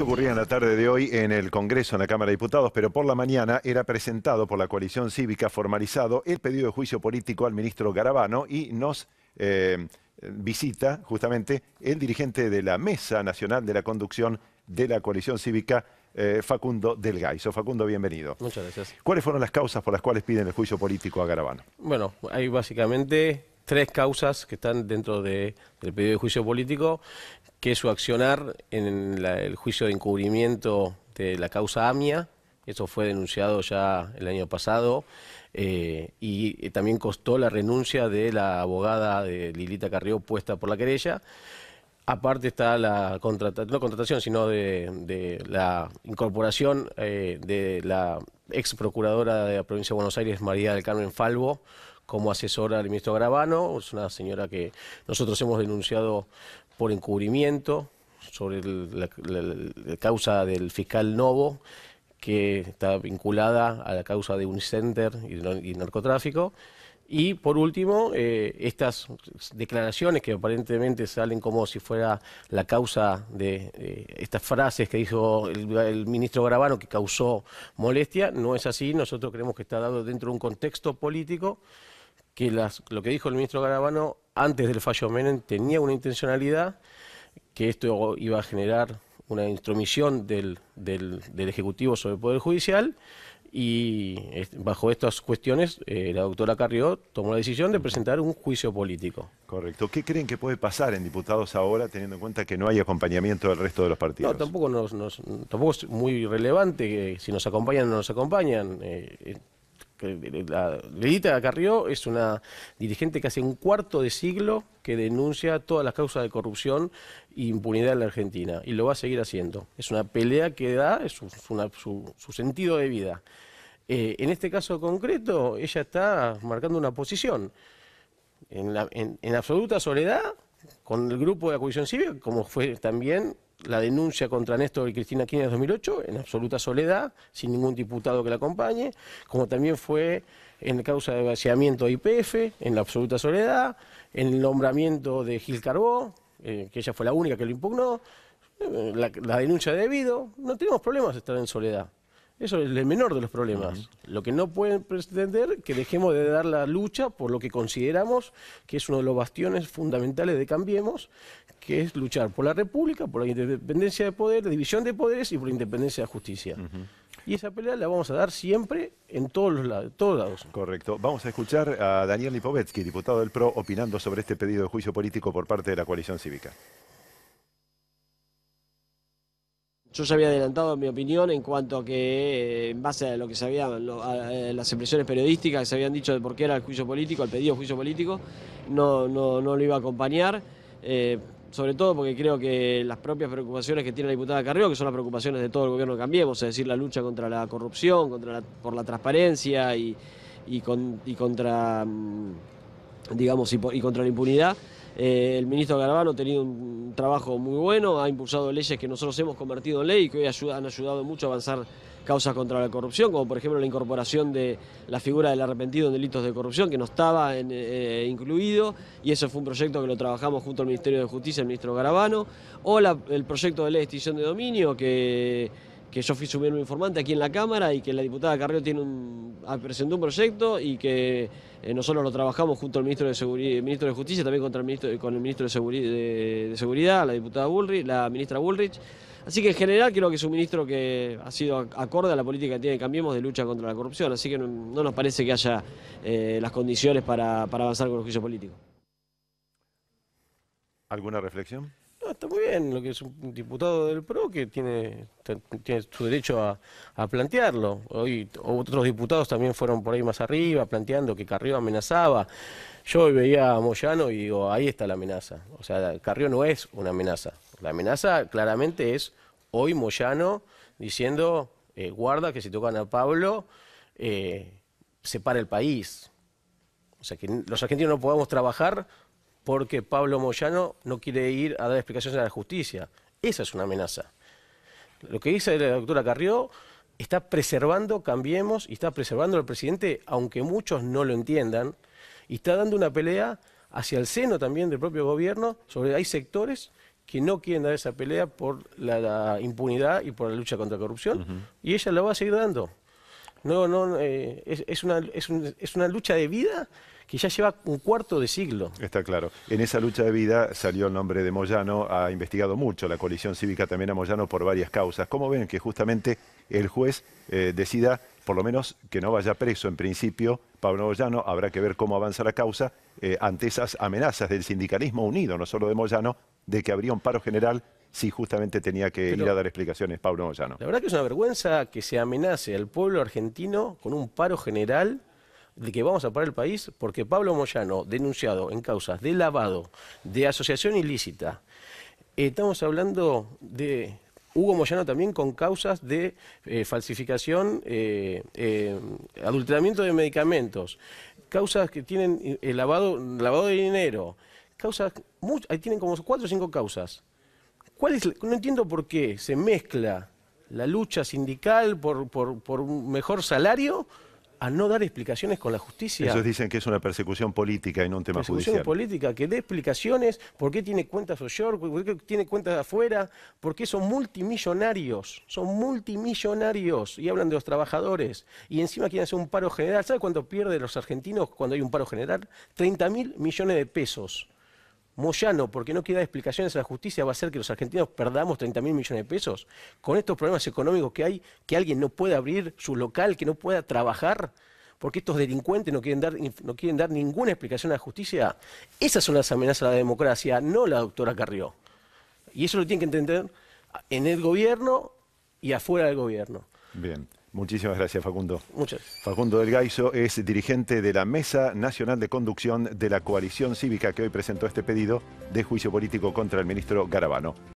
Ocurría en la tarde de hoy en el Congreso, en la Cámara de Diputados, pero por la mañana era presentado por la coalición cívica formalizado el pedido de juicio político al ministro Garabano y nos eh, visita justamente el dirigente de la Mesa Nacional de la Conducción de la coalición cívica, eh, Facundo Delgaiso. Facundo, bienvenido. Muchas gracias. ¿Cuáles fueron las causas por las cuales piden el juicio político a Garabano? Bueno, hay básicamente tres causas que están dentro del pedido de juicio político, que su accionar en el juicio de encubrimiento de la causa AMIA, eso fue denunciado ya el año pasado, eh, y eh, también costó la renuncia de la abogada de Lilita Carrió puesta por la querella. Aparte está la contratación, no contratación, sino de, la incorporación eh, de la ex procuradora de la provincia de Buenos Aires, María del Carmen Falvo, como asesora del ministro Gravano, es una señora que nosotros hemos denunciado por encubrimiento sobre la, causa del fiscal Novo, que está vinculada a la causa de Unicenter y, narcotráfico. Y por último, eh, estas declaraciones que aparentemente salen como si fuera la causa de eh, estas frases que dijo el, ministro Garabano que causó molestia, no es así. Nosotros creemos que está dado dentro de un contexto político que lo que dijo el ministro Garabano antes del fallo Menem tenía una intencionalidad, que esto iba a generar una intromisión del, Ejecutivo sobre el Poder Judicial y bajo estas cuestiones eh, la doctora Carrió tomó la decisión de presentar un juicio político. Correcto. ¿Qué creen que puede pasar en diputados ahora teniendo en cuenta que no hay acompañamiento del resto de los partidos? No, tampoco, nos, tampoco es muy relevante que si nos acompañan o no nos acompañan. Eh, eh, eh, la Lidita Carrió es una dirigente que hace un cuarto de siglo que denuncia todas las causas de corrupción e impunidad en la Argentina y lo va a seguir haciendo. Es una pelea que da es su, sentido de vida. Eh, en este caso concreto, ella está marcando una posición en, absoluta soledad con el grupo de la Civil, como fue también la denuncia contra Néstor y Cristina Kirchner en 2008 en absoluta soledad, sin ningún diputado que la acompañe, como también fue en la causa de vaciamiento de IPF en la absoluta soledad, en el nombramiento de Gil Carbó, eh, que ella fue la única que lo impugnó, eh, la, denuncia de debido, no tenemos problemas de estar en soledad. Eso es el menor de los problemas. Lo que no pueden pretender que dejemos de dar la lucha por lo que consideramos que es uno de los bastiones fundamentales de Cambiemos, que es luchar por la República, por la independencia de poder, la división de poderes y por la independencia de justicia. Y esa pelea la vamos a dar siempre en todos los todos lados. Correcto. Vamos a escuchar a Daniel Lipovetsky, diputado del PRO, opinando sobre este pedido de juicio político por parte de la coalición cívica. Yo ya había adelantado mi opinión en cuanto a que, eh, en base a lo que se habían, a eh, las impresiones periodísticas que se habían dicho de por qué era el juicio político, el pedido juicio político, no, no, no lo iba a acompañar. Eh, sobre todo porque creo que las propias preocupaciones que tiene la diputada Carrió, que son las preocupaciones de todo el gobierno Cambiemos, es decir, la lucha contra la corrupción, contra por la transparencia y, contra, mm, digamos, y contra la impunidad, eh, el ministro Garabano ha tenido un trabajo muy bueno, ha impulsado leyes que nosotros hemos convertido en ley y que hoy han ayudado mucho a avanzar causas contra la corrupción, como por ejemplo la incorporación de la figura del arrepentido en delitos de corrupción, que no estaba eh, incluido, y eso fue un proyecto que lo trabajamos junto al Ministerio de Justicia, el ministro Garabano, o el proyecto de ley de extinción de dominio, que que yo fui su un informante aquí en la Cámara y que la diputada Carrió tiene un, ah, presentó un proyecto y que eh, nosotros lo trabajamos junto al ministro de, Seguridad, eh, ministro de Justicia, también contra con el ministro de, Seguridad, la diputada Bullrich, la ministra Bullrich. Así que en general creo que es un ministro que ha sido acorde a la política que tiene Cambiemos de lucha contra la corrupción, así que no, nos parece que haya eh, las condiciones para, para avanzar con el juicio político. ¿Alguna reflexión? está muy bien lo que es un diputado del PRO que tiene, su derecho a, plantearlo. Hoy otros diputados también fueron por ahí más arriba planteando que Carrió amenazaba. Yo hoy veía a Moyano y digo, ahí está la amenaza. O sea, Carrió no es una amenaza. La amenaza claramente es hoy Moyano diciendo, eh, guarda que si tocan a Pablo, eh, se para el país. O sea, que los argentinos no podamos trabajar porque Pablo Moyano no quiere ir a dar explicaciones a la justicia. Esa es una amenaza. Lo que dice la doctora Carrió está preservando, cambiemos, y está preservando al presidente, aunque muchos no lo entiendan, y está dando una pelea hacia el seno también del propio gobierno sobre hay sectores que no quieren dar esa pelea por la, impunidad y por la lucha contra la corrupción, y ella la va a seguir dando. No, no, eh, es, una, lucha de vida que ya lleva un cuarto de siglo. Está claro. En esa lucha de vida salió el nombre de Moyano, ha investigado mucho la coalición cívica también a Moyano por varias causas. ¿Cómo ven que justamente el juez eh, decida, por lo menos, que no vaya preso en principio Pablo Moyano? Habrá que ver cómo avanza la causa eh, ante esas amenazas del sindicalismo unido, no solo de Moyano, de que habría un paro general si justamente tenía que ir a dar explicaciones Pablo Moyano. La verdad que es una vergüenza que se amenace al pueblo argentino con un paro general de que vamos a parar el país porque Pablo Moyano, denunciado en causas de lavado, de asociación ilícita, eh, estamos hablando de Hugo Moyano también con causas de eh, falsificación, eh, adulteramiento de medicamentos, causas que tienen lavado, lavado de dinero, causas, ahí tienen como cuatro o cinco causas. ¿Cuál es no entiendo por qué se mezcla la lucha sindical por, un mejor salario a no dar explicaciones con la justicia. Ellos dicen que es una persecución política y no un tema judicial. Persecución política, que dé explicaciones por qué tiene cuentas offshore, por qué tiene cuentas afuera, por qué son multimillonarios, son multimillonarios y hablan de los trabajadores y encima quieren hacer un paro general. ¿Sabe cuánto pierden los argentinos cuando hay un paro general? 30 mil millones de pesos. Moyano, porque no quiere dar explicaciones a la justicia, va a hacer que los argentinos perdamos 30 mil millones de pesos? Con estos problemas económicos que hay, que alguien no pueda abrir su local, que no pueda trabajar, porque estos delincuentes no quieren dar, no quieren dar ninguna explicación a la justicia. Esas son las amenazas a la democracia, no la doctora Carrió. Y eso lo tienen que entender en el gobierno y afuera del gobierno. Bien. Muchísimas gracias, Facundo. Muchas. Facundo del Gaizo es dirigente de la Mesa Nacional de Conducción de la coalición cívica que hoy presentó este pedido de juicio político contra el ministro Garabano.